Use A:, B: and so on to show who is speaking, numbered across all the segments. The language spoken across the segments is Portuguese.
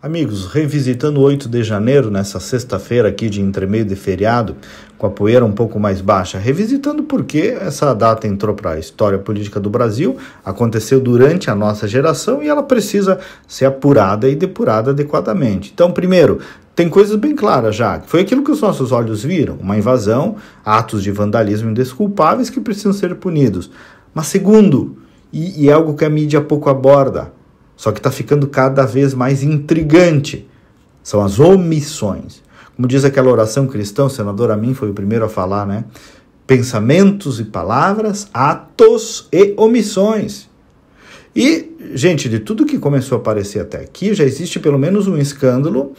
A: Amigos, revisitando 8 de janeiro, nessa sexta-feira aqui de entremeio de feriado, com a poeira um pouco mais baixa, revisitando porque essa data entrou para a história política do Brasil, aconteceu durante a nossa geração e ela precisa ser apurada e depurada adequadamente. Então, primeiro, tem coisas bem claras já. Foi aquilo que os nossos olhos viram: uma invasão, atos de vandalismo indesculpáveis que precisam ser punidos. Mas, segundo, e, e é algo que a mídia pouco aborda, só que está ficando cada vez mais intrigante. São as omissões. Como diz aquela oração cristã, o senador Amin foi o primeiro a falar, né? Pensamentos e palavras, atos e omissões. E, gente, de tudo que começou a aparecer até aqui, já existe pelo menos um escândalo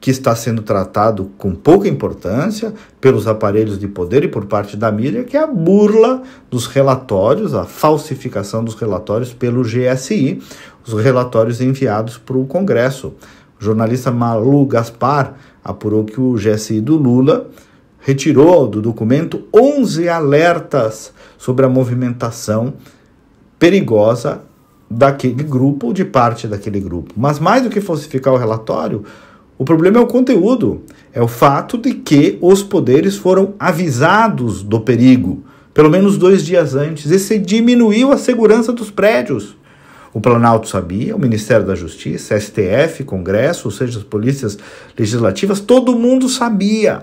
A: que está sendo tratado com pouca importância pelos aparelhos de poder e por parte da mídia, que é a burla dos relatórios, a falsificação dos relatórios pelo GSI, os relatórios enviados para o Congresso. O jornalista Malu Gaspar apurou que o GSI do Lula retirou do documento 11 alertas sobre a movimentação perigosa daquele grupo ou de parte daquele grupo. Mas mais do que falsificar o relatório, o problema é o conteúdo, é o fato de que os poderes foram avisados do perigo, pelo menos dois dias antes, e se diminuiu a segurança dos prédios. O Planalto sabia, o Ministério da Justiça, STF, Congresso, ou seja, as polícias legislativas, todo mundo sabia.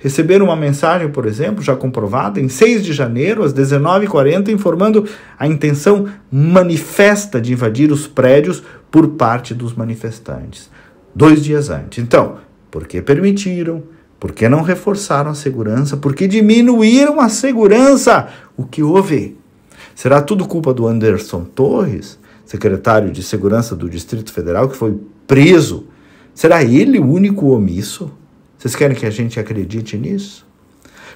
A: Receberam uma mensagem, por exemplo, já comprovada, em 6 de janeiro, às 19h40, informando a intenção manifesta de invadir os prédios por parte dos manifestantes dois dias antes. Então, por que permitiram? Por que não reforçaram a segurança? Por que diminuíram a segurança? O que houve? Será tudo culpa do Anderson Torres, secretário de Segurança do Distrito Federal, que foi preso? Será ele o único omisso? Vocês querem que a gente acredite nisso?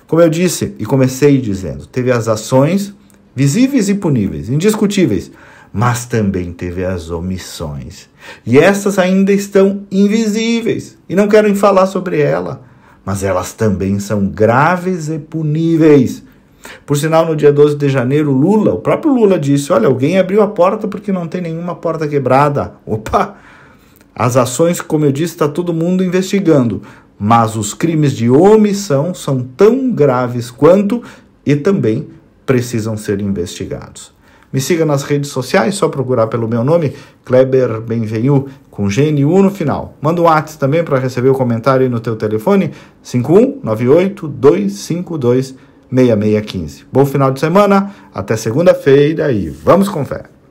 A: Como eu disse e comecei dizendo, teve as ações visíveis e puníveis, indiscutíveis, mas também teve as omissões. E essas ainda estão invisíveis e não querem falar sobre ela, mas elas também são graves e puníveis. Por sinal, no dia 12 de janeiro, Lula, o próprio Lula disse: "Olha, alguém abriu a porta porque não tem nenhuma porta quebrada". Opa! As ações, como eu disse, está todo mundo investigando, mas os crimes de omissão são tão graves quanto e também precisam ser investigados. Me siga nas redes sociais, só procurar pelo meu nome, Kleber Benvenu, com GNU no final. Manda um WhatsApp também para receber o comentário no teu telefone, 5198-252-6615. Bom final de semana, até segunda-feira e vamos com fé!